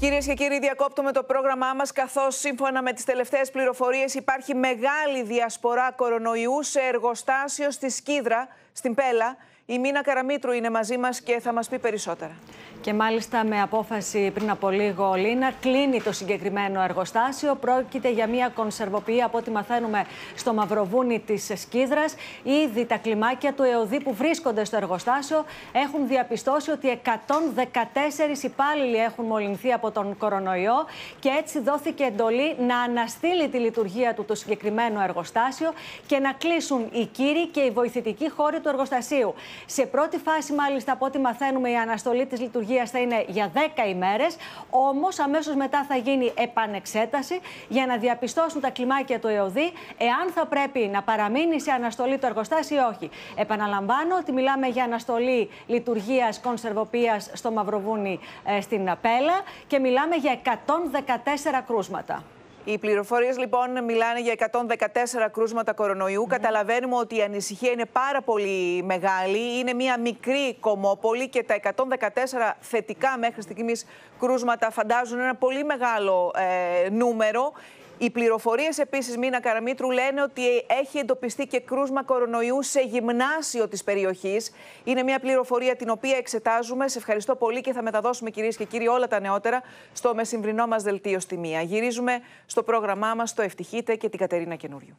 Κυρίες και κύριοι, διακόπτουμε το πρόγραμμά μας, καθώς σύμφωνα με τις τελευταίες πληροφορίες υπάρχει μεγάλη διασπορά κορονοϊού σε εργοστάσιο στη Σκίδρα, στην Πέλα. Η Μίνα Καραμίτρου είναι μαζί μας και θα μας πει περισσότερα. Και μάλιστα με απόφαση πριν από λίγο, Λίνα, κλείνει το συγκεκριμένο εργοστάσιο. Πρόκειται για μια κονσερβοποιία, από ό,τι μαθαίνουμε, στο Μαυροβούνι της Σκίδρα. Ήδη τα κλιμάκια του ΕΟΔΗ που βρίσκονται στο εργοστάσιο έχουν διαπιστώσει ότι 114 υπάλληλοι έχουν μολυνθεί από τον κορονοϊό και έτσι δόθηκε εντολή να αναστείλει τη λειτουργία του το συγκεκριμένο εργοστάσιο και να κλείσουν οι κύριοι και οι βοηθητικοί χώροι του εργοστασίου. Σε πρώτη φάση, μάλιστα, από ό,τι μαθαίνουμε, η αναστολή της λειτουργίας θα είναι για 10 ημέρες. Όμως, αμέσως μετά θα γίνει επανεξέταση για να διαπιστώσουν τα κλιμάκια του ΕΟΔΗ εάν θα πρέπει να παραμείνει σε αναστολή το εργοστάσιο ή όχι. Επαναλαμβάνω ότι μιλάμε για αναστολή λειτουργίας κονσερβοποία στο Μαυροβούνι ε, στην Απέλα και μιλάμε για 114 κρούσματα. Οι πληροφορίες λοιπόν μιλάνε για 114 κρούσματα κορονοϊού. Ναι. Καταλαβαίνουμε ότι η ανησυχία είναι πάρα πολύ μεγάλη. Είναι μια μικρή κομμόπολη και τα 114 θετικά μέχρι στιγμής κρούσματα φαντάζουν ένα πολύ μεγάλο ε, νούμερο. Οι πληροφορίες επίσης, Μίνα Καραμίτρου, λένε ότι έχει εντοπιστεί και κρούσμα κορονοϊού σε γυμνάσιο της περιοχής. Είναι μια πληροφορία την οποία εξετάζουμε. Σε ευχαριστώ πολύ και θα μεταδώσουμε, κυρίες και κύριοι, όλα τα νεότερα στο μεσημβρινό μας δελτίο στη Μία. Γυρίζουμε στο πρόγραμμά μας, το Ευτυχείτε και την Κατερίνα Καινούριου.